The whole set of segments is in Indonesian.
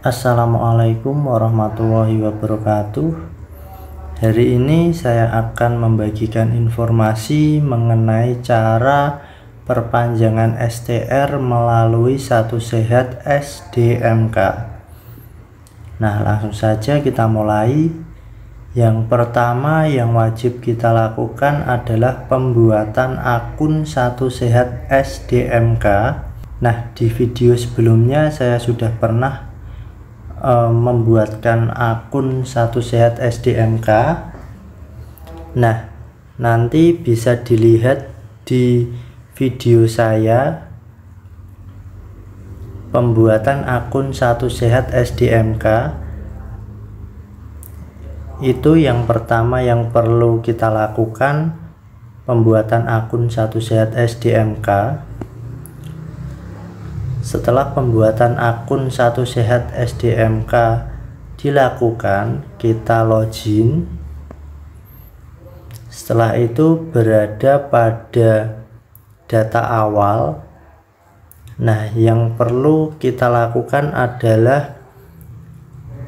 Assalamualaikum warahmatullahi wabarakatuh. Hari ini saya akan membagikan informasi mengenai cara perpanjangan STR melalui satu sehat SDMK. Nah, langsung saja kita mulai. Yang pertama yang wajib kita lakukan adalah pembuatan akun satu sehat SDMK. Nah, di video sebelumnya saya sudah pernah e, membuatkan akun satu sehat SDMK nah nanti bisa dilihat di video saya pembuatan akun satu sehat SDMK itu yang pertama yang perlu kita lakukan pembuatan akun satu sehat SDMK setelah pembuatan akun satu sehat SDMK dilakukan, kita login. Setelah itu berada pada data awal. Nah, yang perlu kita lakukan adalah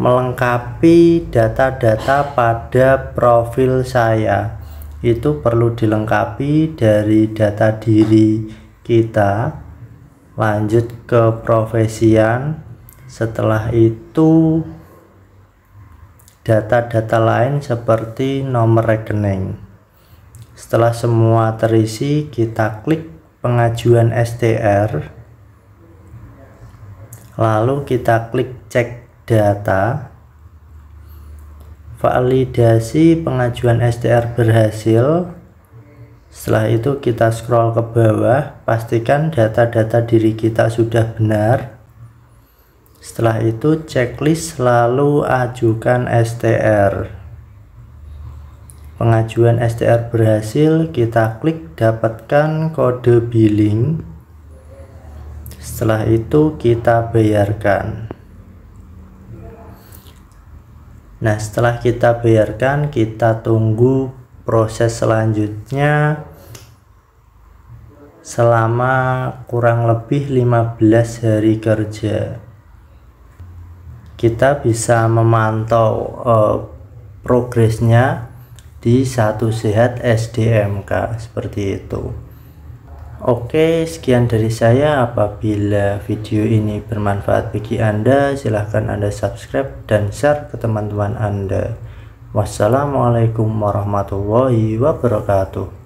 melengkapi data-data pada profil saya. Itu perlu dilengkapi dari data diri kita lanjut ke profesian setelah itu data-data lain seperti nomor rekening setelah semua terisi kita klik pengajuan STR lalu kita klik cek data validasi pengajuan STR berhasil setelah itu kita scroll ke bawah, pastikan data-data diri kita sudah benar. Setelah itu checklist lalu ajukan STR. Pengajuan STR berhasil, kita klik dapatkan kode billing. Setelah itu kita bayarkan. Nah, setelah kita bayarkan, kita tunggu proses selanjutnya selama kurang lebih 15 hari kerja kita bisa memantau uh, progresnya di satu sehat SDMK seperti itu Oke sekian dari saya apabila video ini bermanfaat bagi anda silahkan anda subscribe dan share ke teman-teman anda Wassalamualaikum warahmatullahi wabarakatuh